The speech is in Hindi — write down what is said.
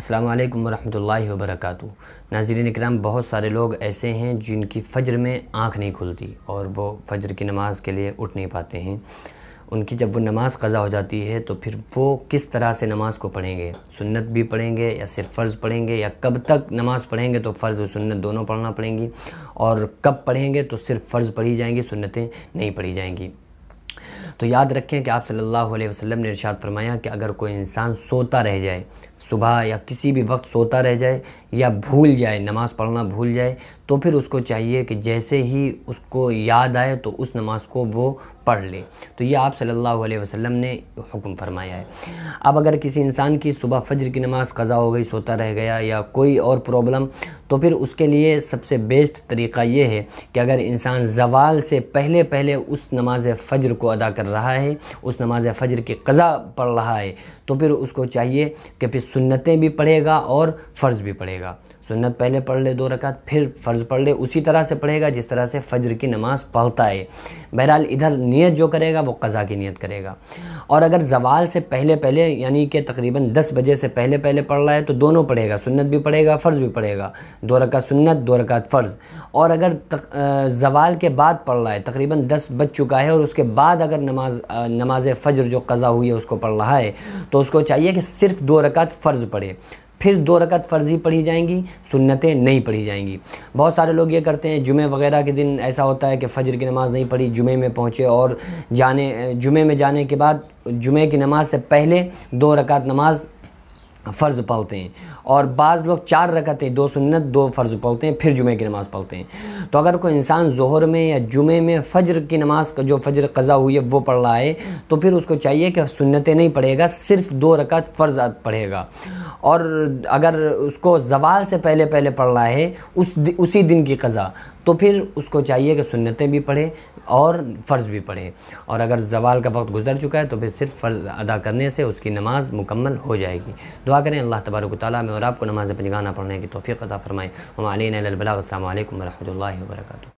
अल्लाम वरहमल वरक नाजरीन इक्राम बहुत सारे लोग ऐसे हैं जिनकी फ़जर में आँख नहीं खुलती और वो फ़जर की नमाज़ के लिए उठ नहीं पाते हैं उनकी जब वो नमाज़ कज़ा हो जाती है तो फिर वो किस तरह से नमाज़ को पढ़ेंगे सुन्नत भी पढ़ेंगे या सिर्फ फ़र्ज़ पढ़ेंगे या कब तक नमाज़ पढ़ेंगे तो फ़र्ज़ और सुन्नत दोनों पढ़ना पड़ेंगी और कब पढ़ेंगे तो सिर्फ फ़र्ज़ पढ़ी जाएंगी सुन्नतें नहीं पढ़ी जाएंगी तो याद रखें कि आप सल्लल्लाहु अलैहि वसल्लम ने इरशाद फरमाया कि अगर कोई इंसान सोता रह जाए सुबह या किसी भी वक्त सोता रह जाए या भूल जाए नमाज़ पढ़ना भूल जाए तो फिर उसको चाहिए कि जैसे ही उसको याद आए तो उस नमाज़ को वो पढ़ ले तो ये आप सल्लल्लाहु अलैहि वसल्लम ने हुक्म फरमाया है अब अगर किसी इंसान की सुबह फजर की नमाज़ कज़ा हो गई सोता रह गया या कोई और प्रॉब्लम तो फिर उसके लिए सबसे बेस्ट तरीका ये है कि अगर इंसान जवाल से पहले पहले उस नमाज फ़जर को अदा कर रहा है उस नमाज फ़जर की कज़ा पढ़ रहा है तो फिर उसको चाहिए कि फिर सुन्नतें भी पढ़ेगा और फ़र्ज़ भी पढ़ेगा सुन्नत पहले पढ़ ले दो रकात फिर फ़र्ज़ फ़र्ज़ पढ़ ले उसी तरह से पढ़ेगा जिस तरह से फजर की नमाज़ पढ़ता है बहरहाल इधर नियत जो करेगा वो कज़ा की नियत करेगा और अगर जवाल से पहले पहले यानी कि तकरीबन दस बजे से पहले पहले पढ़ रहा है तो दोनों पढ़ेगा सुन्नत भी पढ़ेगा फ़र्ज़ भी पढ़ेगा दो रका सुन्नत दो रकात फ़र्ज़ और अगर तक, जवाल के बाद पढ़ रहा है तकरीबन दस बज चुका है और उसके बाद अगर नमाज नमाज फ़जर जो कज़ा हुई है उसको पढ़ रहा है तो उसको चाहिए कि सिर्फ़ दो रकात फ़र्ज़ पढ़े फिर दो रकत फ़र्ज़ी पढ़ी जाएंगी सुन्नतें नहीं पढ़ी जाएंगी बहुत सारे लोग ये करते हैं जुमे वगैरह के दिन ऐसा होता है कि फ़जर की नमाज़ नहीं पढ़ी जुमे में पहुँचे और जाने जुमे में जाने के बाद जुमे की नमाज़ से पहले दो रकत नमाज़ फ़र्ज़ पलते हैं और बाज़ लोग चार रकतें दो सुन्नत दो फ़र्ज़ पलते हैं फिर जुमे की नमाज़ पलते हैं तो अगर कोई इंसान जहर में या जुमे में फ़जर की नमाज़ का जो फ़जर कज़ा हुई है वो पढ़ रहा है तो फिर उसको चाहिए कि सुन्नतें नहीं पढ़ेगा सिर्फ दो रकत फ़र्ज़ पढ़ेगा और अगर उसको जवाल से पहले पहले पढ़ रहा है उस दि, उसी दिन की कज़ा तो फिर उसको चाहिए कि सुन्नतें भी पढ़े और फ़र्ज़ भी पढ़े और अगर जवाल का वक्त गुजर चुका है तो फिर सिर्फ फ़र्ज़ अदा करने से उसकी नमाज़ मुकम्मल हो जाएगी दुआ दुआ करें अल्लाह तबारक ताली में और आपको नमाज पंजगाना पढ़ने की तोफ़ी अदा फ़रमाएँ हम आलिन अलबलाम वरहमल वर्का